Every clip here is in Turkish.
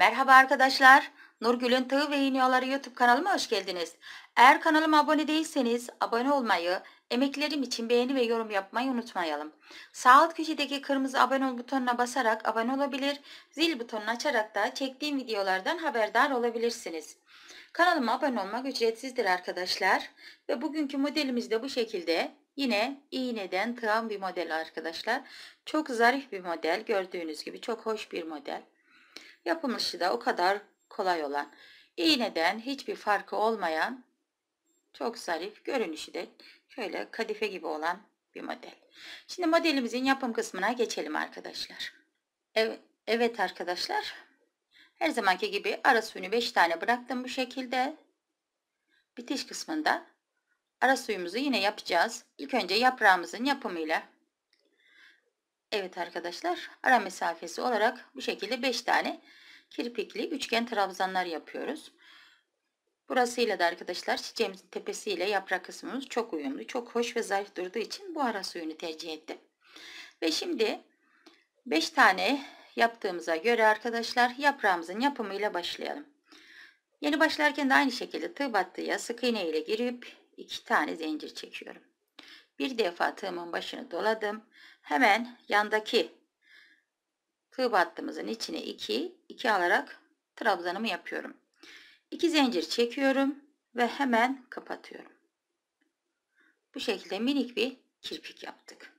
Merhaba arkadaşlar. Nurgül'ün Tığ ve İğniyaları YouTube kanalıma hoş geldiniz. Eğer kanalıma abone değilseniz abone olmayı, emeklerim için beğeni ve yorum yapmayı unutmayalım. Sağ alt köşedeki kırmızı abone ol butonuna basarak abone olabilir, zil butonunu açarak da çektiğim videolardan haberdar olabilirsiniz. Kanalıma abone olmak ücretsizdir arkadaşlar. Ve bugünkü modelimiz de bu şekilde. Yine iğneden tığan bir model arkadaşlar. Çok zarif bir model. Gördüğünüz gibi çok hoş bir model. Yapılışı da o kadar kolay olan, iğneden hiçbir farkı olmayan, çok zarif, görünüşü de şöyle kadife gibi olan bir model. Şimdi modelimizin yapım kısmına geçelim arkadaşlar. Evet, evet arkadaşlar. Her zamanki gibi ara suyunu 5 tane bıraktım bu şekilde. Bitiş kısmında ara suyumuzu yine yapacağız. İlk önce yaprağımızın yapımıyla Evet arkadaşlar ara mesafesi olarak bu şekilde 5 tane kirpikli üçgen trabzanlar yapıyoruz. Burasıyla da arkadaşlar çiçeğimizin tepesiyle yaprak kısmımız çok uyumlu, çok hoş ve zayıf durduğu için bu ara suyunu tercih ettim. Ve şimdi 5 tane yaptığımıza göre arkadaşlar yaprağımızın yapımıyla başlayalım. Yeni başlarken de aynı şekilde tığ battıya sık iğne ile girip 2 tane zincir çekiyorum. Bir defa tığımın başını doladım. Hemen yandaki tığ battımızın içine 2, 2 alarak trabzanımı yapıyorum. 2 zincir çekiyorum ve hemen kapatıyorum. Bu şekilde minik bir kirpik yaptık.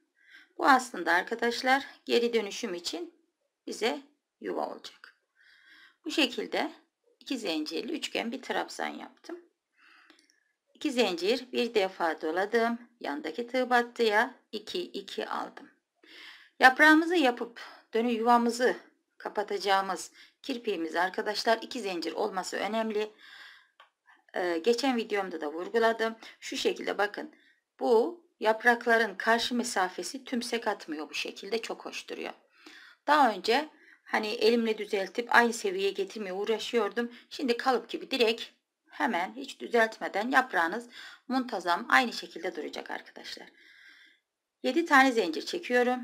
Bu aslında arkadaşlar geri dönüşüm için bize yuva olacak. Bu şekilde 2 zincirli üçgen bir trabzan yaptım. 2 zincir bir defa doladım. Yandaki tığ battıya 2 2 aldım. Yaprağımızı yapıp dönü yuvamızı kapatacağımız kirpiğimiz arkadaşlar 2 zincir olması önemli. Ee, geçen videomda da vurguladım. Şu şekilde bakın. Bu yaprakların karşı mesafesi tümsek atmıyor bu şekilde. Çok hoş duruyor. Daha önce hani elimle düzeltip aynı seviyeye getirmeye uğraşıyordum. Şimdi kalıp gibi direkt hemen hiç düzeltmeden yaprağınız muntazam aynı şekilde duracak arkadaşlar. 7 tane zincir çekiyorum.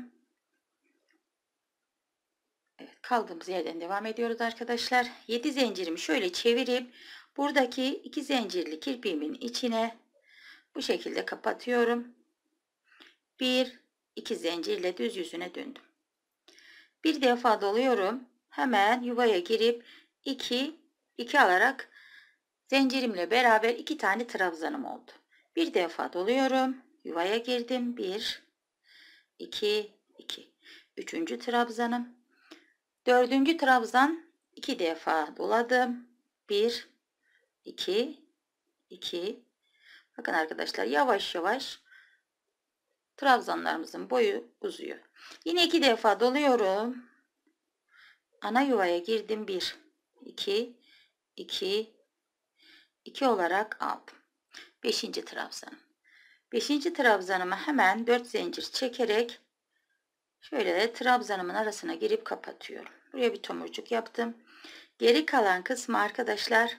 Evet, kaldığımız yerden devam ediyoruz arkadaşlar. 7 zincirimi şöyle çevirip buradaki 2 zincirli kirpiğimin içine bu şekilde kapatıyorum. 1 2 zincirle düz yüzüne döndüm. Bir defa doluyorum. Hemen yuvaya girip 2 2 alarak Zincirimle beraber iki tane trabzanım oldu. Bir defa doluyorum. Yuvaya girdim. Bir, iki, iki. Üçüncü trabzanım. Dördüncü trabzan iki defa doladım. Bir, iki, iki. Bakın arkadaşlar yavaş yavaş trabzanlarımızın boyu uzuyor. Yine iki defa doluyorum. Ana yuvaya girdim. 1 iki, iki. 2 olarak aldım. 5. trabzanım. 5. trabzanımı hemen 4 zincir çekerek şöyle trabzanımın arasına girip kapatıyorum. Buraya bir tomurcuk yaptım. Geri kalan kısmı arkadaşlar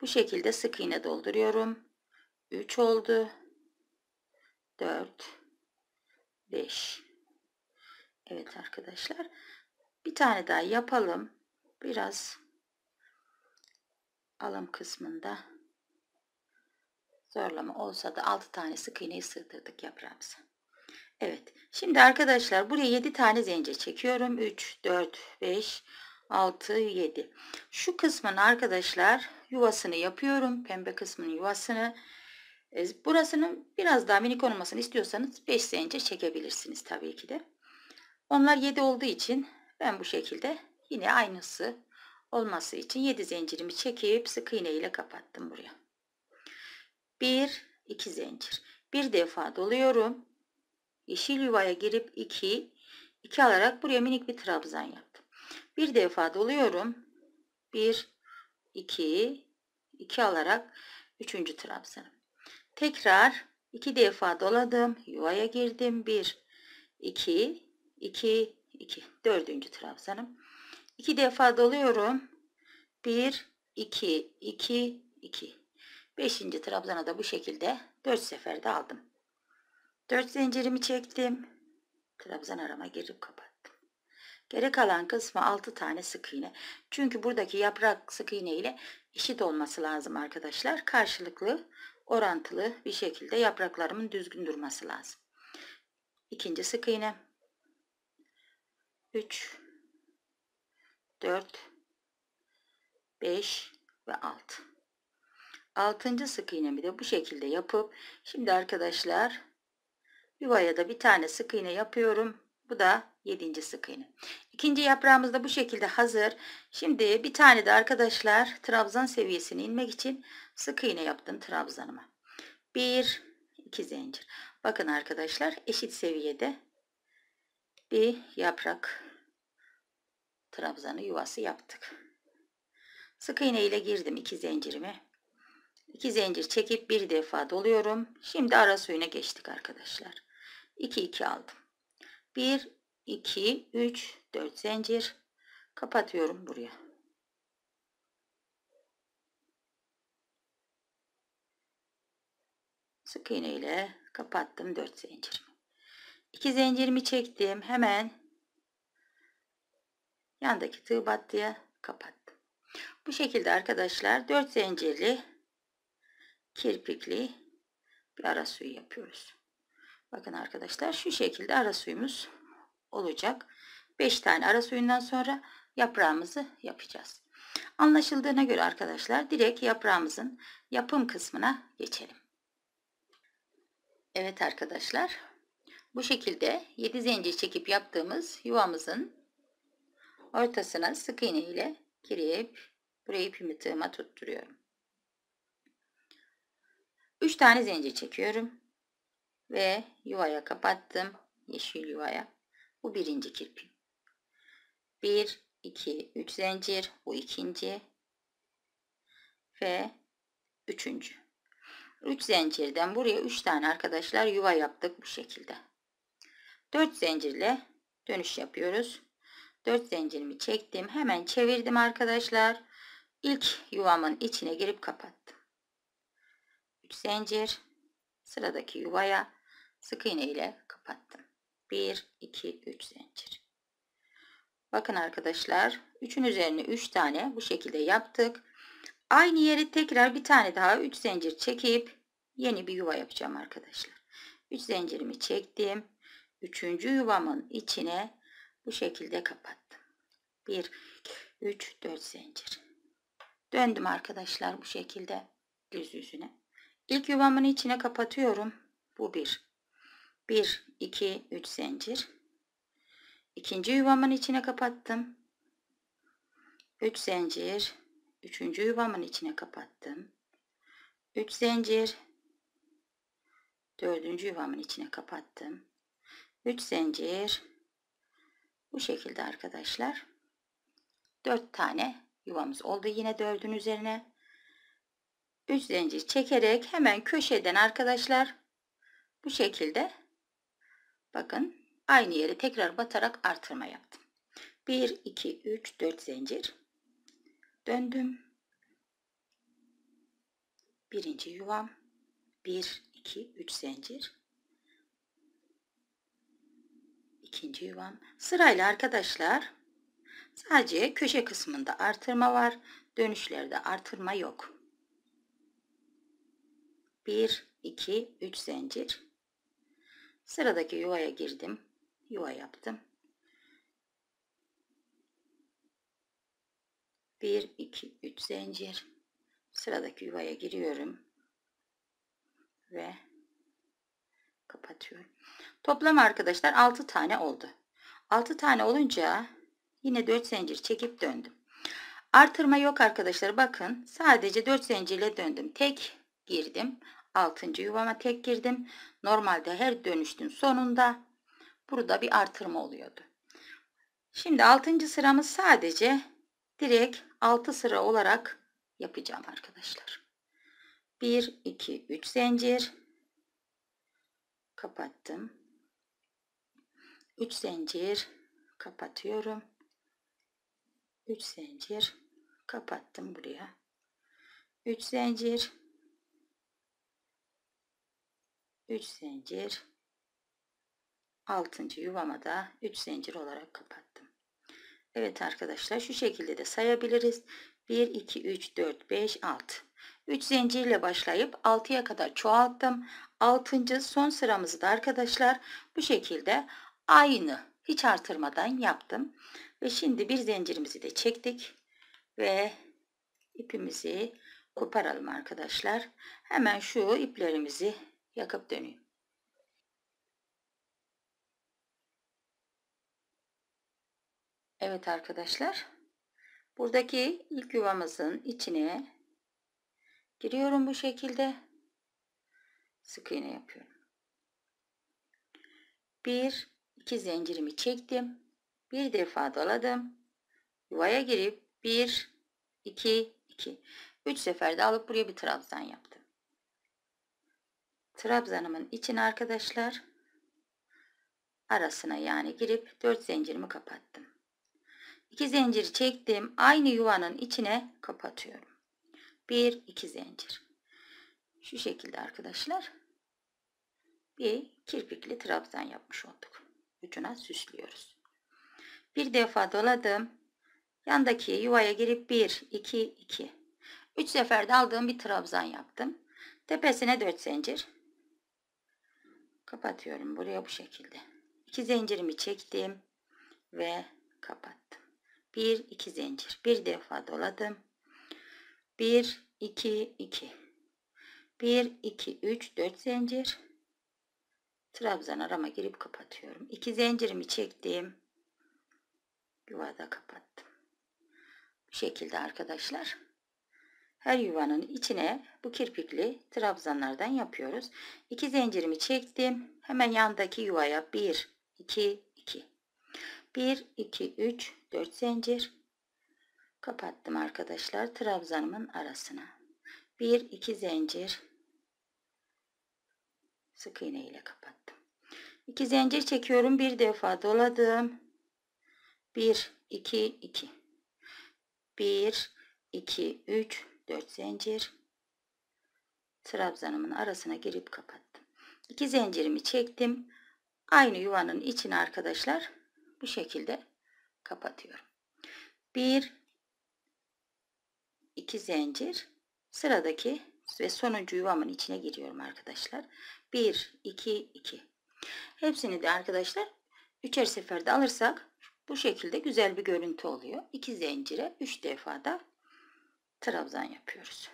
bu şekilde sık iğne dolduruyorum. 3 oldu. 4 5 Evet arkadaşlar. Bir tane daha yapalım. Biraz alım kısmında zorlama olsa da 6 tane sık iğneyi sığdırdık yaprağımıza. Evet şimdi arkadaşlar buraya 7 tane zincir çekiyorum. 3, 4, 5, 6, 7. Şu kısmın arkadaşlar yuvasını yapıyorum. Pembe kısmının yuvasını. E, burasının biraz daha minik olmasını istiyorsanız 5 zincir çekebilirsiniz tabii ki de. Onlar 7 olduğu için ben bu şekilde yine aynısı olması için 7 zincirimi çekip sık iğne ile kapattım buraya. 1 2 zincir. Bir defa doluyorum. Yeşil yuvaya girip 2 2 alarak buraya minik bir trabzan yaptım. Bir defa doluyorum. 1 2 2 alarak 3. trabzanım. Tekrar 2 defa doladım. Yuvaya girdim. 1 2 2 2 4. trabzanım. 2 defa dalıyorum. 1 2 2 2. 5. trabzana da bu şekilde 4 seferde aldım. 4 zincirimi çektim. Trabzan arama girip kapattım. Geri kalan kısmı 6 tane sık iğne. Çünkü buradaki yaprak sık iğne ile eşit olması lazım arkadaşlar. Karşılıklı orantılı bir şekilde yapraklarımın düzgün durması lazım. İkinci sık iğne. 3 4 5 ve 6 altıncı sık iğnemi de bu şekilde yapıp şimdi arkadaşlar yuvaya da bir tane sık iğne yapıyorum bu da yedinci sık iğne ikinci yaprağımız da bu şekilde hazır şimdi bir tane de arkadaşlar trabzan seviyesine inmek için sık iğne yaptım trabzanıma 1 2 zincir bakın arkadaşlar eşit seviyede bir yaprak trabzanı yuvası yaptık. Sık iğne ile girdim iki zincirimi. İki zincir çekip bir defa doluyorum. Şimdi ara suyuna geçtik arkadaşlar. 2 2 aldım. 1 2 3 4 zincir kapatıyorum buraya. Sık iğne ile kapattım 4 zincirimi. 2 zincirimi çektim. Hemen yandaki tığ battıya kapattım. Bu şekilde arkadaşlar 4 zincirli kirpikli bir ara suyu yapıyoruz. Bakın arkadaşlar şu şekilde ara suyumuz olacak. 5 tane ara suyundan sonra yaprağımızı yapacağız. Anlaşıldığına göre arkadaşlar direkt yaprağımızın yapım kısmına geçelim. Evet arkadaşlar bu şekilde 7 zincir çekip yaptığımız yuvamızın ortasına sık iğne ile girip buraya ipimi tığıma tutturuyorum. 3 tane zincir çekiyorum ve yuvaya kapattım. Yeşil yuvaya. Bu birinci kirpim. 1 2 3 zincir bu ikinci ve üçüncü. 3 üç zincirden buraya 3 tane arkadaşlar yuva yaptık bu şekilde. 4 zincirle dönüş yapıyoruz. 4 zincirimi çektim. Hemen çevirdim arkadaşlar. İlk yuvamın içine girip kapattım. 3 zincir sıradaki yuvaya sık iğne ile kapattım. 1 2 3 zincir. Bakın arkadaşlar 3'ün üzerine 3 tane bu şekilde yaptık. Aynı yeri tekrar bir tane daha 3 zincir çekip yeni bir yuva yapacağım arkadaşlar. 3 zincirimi çektim. 3. yuvamın içine bu şekilde kapattım 1 2 3 4 zincir döndüm arkadaşlar bu şekilde düz yüzüne ilk yuvamın içine kapatıyorum bu bir. 1 2 3 zincir ikinci yuvamın içine kapattım 3 zincir üçüncü yuvamın içine kapattım 3 zincir dördüncü yuvamın içine kapattım 3 zincir bu şekilde arkadaşlar. 4 tane yuvamız oldu. Yine 4'ün üzerine 3 zincir çekerek hemen köşeden arkadaşlar bu şekilde bakın aynı yere tekrar batarak artırma yaptım. 1 2 3 4 zincir döndüm. Birinci yuvam 1 2 3 zincir ikinci yuvam. Sırayla arkadaşlar sadece köşe kısmında artırma var. Dönüşlerde artırma yok. 1, 2, 3 zincir. Sıradaki yuvaya girdim. Yuva yaptım. 1, 2, 3 zincir. Sıradaki yuvaya giriyorum. Ve atıyorum. Toplam arkadaşlar 6 tane oldu. 6 tane olunca yine 4 zincir çekip döndüm. Artırma yok arkadaşlar bakın. Sadece 4 zincirle döndüm. Tek girdim. 6. yuvama tek girdim. Normalde her dönüşün sonunda burada bir artırma oluyordu. Şimdi 6. sıramız sadece direkt 6 sıra olarak yapacağım arkadaşlar. 1 2 3 zincir kapattım 3 zincir kapatıyorum 3 zincir kapattım buraya 3 zincir 3 zincir 6. yuvama da 3 zincir olarak kapattım. Evet arkadaşlar şu şekilde de sayabiliriz. 1 2 3 4 5 6 3 zincirle başlayıp 6'ya kadar çoğalttım. 6. son sıramızı da arkadaşlar bu şekilde aynı hiç artırmadan yaptım. Ve şimdi bir zincirimizi de çektik ve ipimizi koparalım arkadaşlar. Hemen şu iplerimizi yakıp döneyim. Evet arkadaşlar. Buradaki ilk yuvamızın içine Giriyorum bu şekilde. Sık iğne yapıyorum. Bir iki zincirimi çektim. Bir defa doladım. Yuvaya girip bir iki iki üç seferde alıp buraya bir trabzan yaptım. Trabzanımın için arkadaşlar arasına yani girip dört zincirimi kapattım. 2 zincir çektim. Aynı yuvanın içine kapatıyorum. 1 2 zincir şu şekilde arkadaşlar bir kirpikli trabzan yapmış olduk ucuna süslüyoruz bir defa doladım yandaki yuvaya girip 1 2 2 3 seferde aldığım bir trabzan yaptım tepesine 4 zincir kapatıyorum buraya bu şekilde 2 zincirimi çektim ve kapattım 1 2 zincir bir defa doladım 1 2 2 1 2 3 4 zincir trabzan arama girip kapatıyorum 2 zincirimi çektim yuvada kapattım bu şekilde arkadaşlar her yuvanın içine bu kirpikli trabzanlardan yapıyoruz 2 zincirimi çektim hemen yandaki yuvaya 1 2 2 1 2 3 4 zincir kapattım arkadaşlar trabzanımın arasına. Bir iki zincir sık iğne ile kapattım. İki zincir çekiyorum. Bir defa doladım. Bir iki iki. Bir iki üç dört zincir trabzanımın arasına girip kapattım. İki zincirimi çektim. Aynı yuvanın içine arkadaşlar bu şekilde kapatıyorum. 1 2 zincir sıradaki ve sonuncu yuvamın içine giriyorum arkadaşlar. 1 2 2 hepsini de arkadaşlar üçer seferde alırsak bu şekilde güzel bir görüntü oluyor. 2 zincire 3 defa da trabzan yapıyoruz.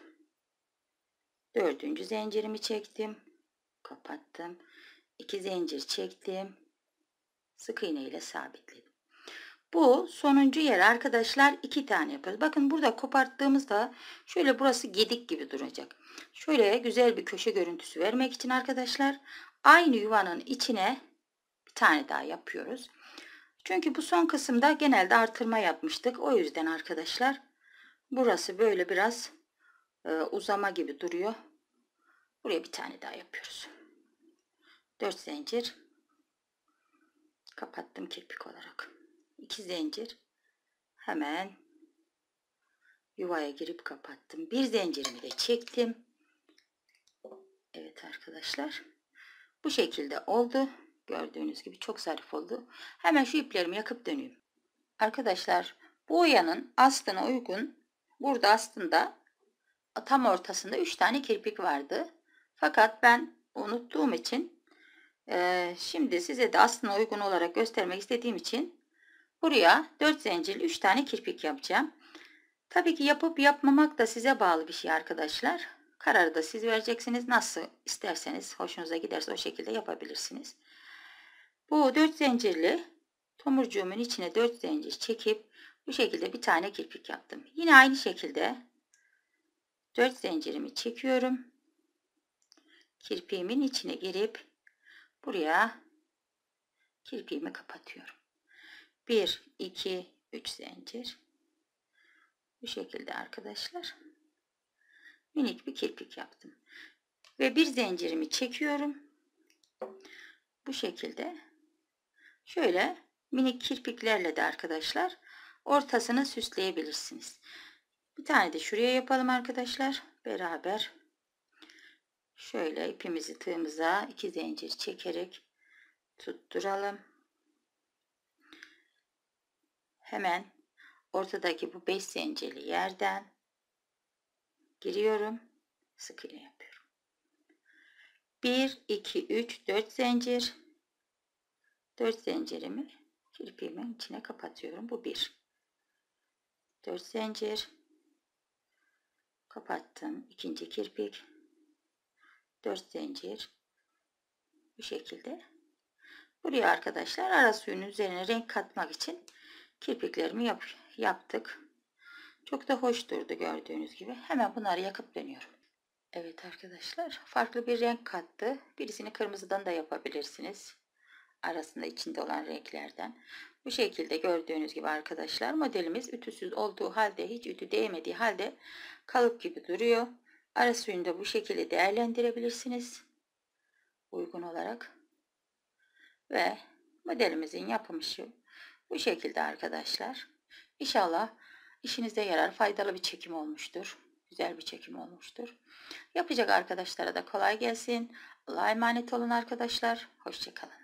Dördüncü zincirimi çektim. Kapattım. 2 zincir çektim. Sık iğne ile sabitledim. Bu sonuncu yer arkadaşlar iki tane yapıyoruz. Bakın burada koparttığımızda şöyle burası gedik gibi duracak. Şöyle güzel bir köşe görüntüsü vermek için arkadaşlar aynı yuvanın içine bir tane daha yapıyoruz. Çünkü bu son kısımda genelde artırma yapmıştık. O yüzden arkadaşlar burası böyle biraz e, uzama gibi duruyor. Buraya bir tane daha yapıyoruz. 4 zincir kapattım kirpik olarak. 2 zincir hemen yuvaya girip kapattım. Bir zincirimi de çektim. Evet arkadaşlar. Bu şekilde oldu. Gördüğünüz gibi çok zarif oldu. Hemen şu iplerimi yakıp döneyim. Arkadaşlar bu oyanın aslına uygun burada aslında tam ortasında 3 tane kirpik vardı. Fakat ben unuttuğum için e, şimdi size de aslında uygun olarak göstermek istediğim için Buraya 4 zincir, 3 tane kirpik yapacağım. Tabii ki yapıp yapmamak da size bağlı bir şey arkadaşlar. Kararı da siz vereceksiniz. Nasıl isterseniz hoşunuza giderse o şekilde yapabilirsiniz. Bu 4 zincirli tomurcuğumun içine 4 zincir çekip bu şekilde bir tane kirpik yaptım. Yine aynı şekilde 4 zincirimi çekiyorum. Kirpiğimin içine girip buraya kirpiğimi kapatıyorum. 1 2 3 zincir bu şekilde arkadaşlar minik bir kirpik yaptım ve bir zincirimi çekiyorum bu şekilde şöyle minik kirpiklerle de arkadaşlar ortasını süsleyebilirsiniz bir tane de şuraya yapalım arkadaşlar beraber şöyle ipimizi tığımıza iki zincir çekerek tutturalım hemen ortadaki bu 5 zincirli yerden giriyorum. Sık iğne yapıyorum. 1 2 3 4 zincir 4 zincirimi kirpiğimin içine kapatıyorum. Bu 1. 4 zincir kapattım. ikinci kirpik 4 zincir bu şekilde. Buraya arkadaşlar ara suyun üzerine renk katmak için kirpiklerimi yap, yaptık. Çok da hoş durdu gördüğünüz gibi. Hemen bunları yakıp dönüyorum. Evet arkadaşlar farklı bir renk kattı. Birisini kırmızıdan da yapabilirsiniz. Arasında içinde olan renklerden. Bu şekilde gördüğünüz gibi arkadaşlar modelimiz ütüsüz olduğu halde hiç ütü değmediği halde kalıp gibi duruyor. Ara suyunu da bu şekilde değerlendirebilirsiniz. Uygun olarak. Ve modelimizin yapılışı bu şekilde arkadaşlar. İnşallah işinize yarar faydalı bir çekim olmuştur. Güzel bir çekim olmuştur. Yapacak arkadaşlara da kolay gelsin. Allah'a emanet olun arkadaşlar. Hoşçakalın.